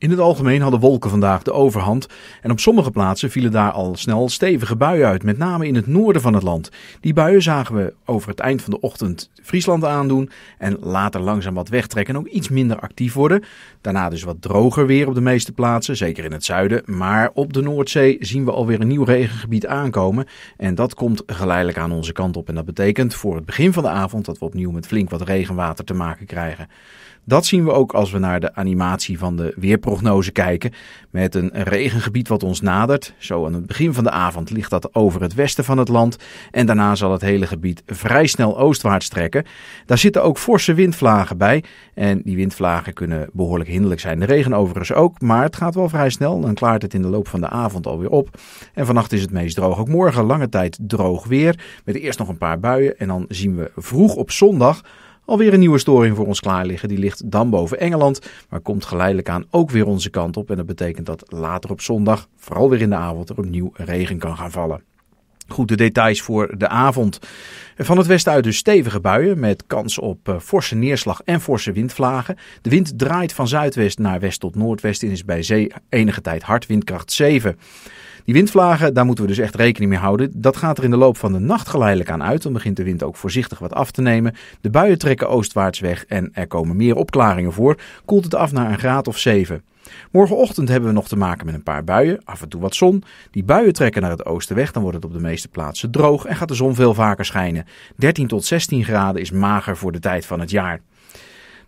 In het algemeen hadden wolken vandaag de overhand en op sommige plaatsen vielen daar al snel stevige buien uit, met name in het noorden van het land. Die buien zagen we over het eind van de ochtend Friesland aandoen en later langzaam wat wegtrekken en ook iets minder actief worden. Daarna dus wat droger weer op de meeste plaatsen, zeker in het zuiden, maar op de Noordzee zien we alweer een nieuw regengebied aankomen en dat komt geleidelijk aan onze kant op en dat betekent voor het begin van de avond dat we opnieuw met flink wat regenwater te maken krijgen. Dat zien we ook als we naar de animatie van de weerproductie Prognose kijken. Met een regengebied wat ons nadert. Zo aan het begin van de avond ligt dat over het westen van het land. En daarna zal het hele gebied vrij snel oostwaarts trekken. Daar zitten ook forse windvlagen bij. En die windvlagen kunnen behoorlijk hinderlijk zijn. De regen overigens ook, maar het gaat wel vrij snel. Dan klaart het in de loop van de avond alweer op. En vannacht is het meest droog. Ook morgen lange tijd droog weer. Met eerst nog een paar buien. En dan zien we vroeg op zondag alweer een nieuwe storing voor ons klaar liggen. Die ligt dan boven Engeland, maar komt geleidelijk aan ook weer onze kant op. En dat betekent dat later op zondag, vooral weer in de avond, er opnieuw regen kan gaan vallen. Goed, de details voor de avond. Van het westen uit dus stevige buien met kans op eh, forse neerslag en forse windvlagen. De wind draait van zuidwest naar west tot noordwest en is bij zee enige tijd hard, windkracht 7. Die windvlagen, daar moeten we dus echt rekening mee houden. Dat gaat er in de loop van de nacht geleidelijk aan uit. Dan begint de wind ook voorzichtig wat af te nemen. De buien trekken oostwaarts weg en er komen meer opklaringen voor. Koelt het af naar een graad of 7. Morgenochtend hebben we nog te maken met een paar buien, af en toe wat zon. Die buien trekken naar het oosten weg, dan wordt het op de meeste plaatsen droog en gaat de zon veel vaker schijnen. 13 tot 16 graden is mager voor de tijd van het jaar.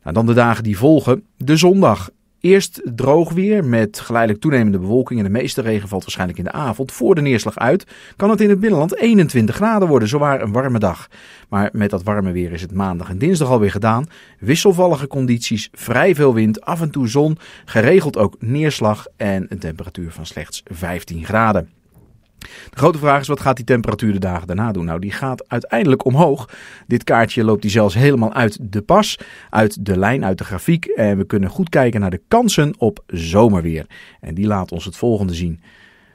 Nou, dan de dagen die volgen. De zondag. Eerst droog weer met geleidelijk toenemende bewolking en de meeste regen valt waarschijnlijk in de avond. Voor de neerslag uit kan het in het binnenland 21 graden worden, zowaar een warme dag. Maar met dat warme weer is het maandag en dinsdag alweer gedaan. Wisselvallige condities, vrij veel wind, af en toe zon, geregeld ook neerslag en een temperatuur van slechts 15 graden. De grote vraag is, wat gaat die temperatuur de dagen daarna doen? Nou, die gaat uiteindelijk omhoog. Dit kaartje loopt die zelfs helemaal uit de pas, uit de lijn, uit de grafiek. En we kunnen goed kijken naar de kansen op zomerweer. En die laat ons het volgende zien.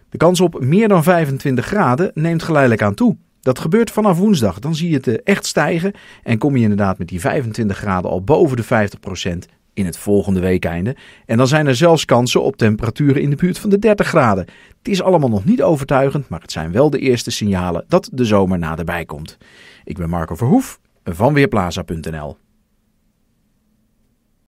De kans op meer dan 25 graden neemt geleidelijk aan toe. Dat gebeurt vanaf woensdag. Dan zie je het eh, echt stijgen en kom je inderdaad met die 25 graden al boven de 50% in het volgende weekeinde. En dan zijn er zelfs kansen op temperaturen in de buurt van de 30 graden. Het is allemaal nog niet overtuigend, maar het zijn wel de eerste signalen dat de zomer naderbij komt. Ik ben Marco Verhoef van Weerplaza.nl.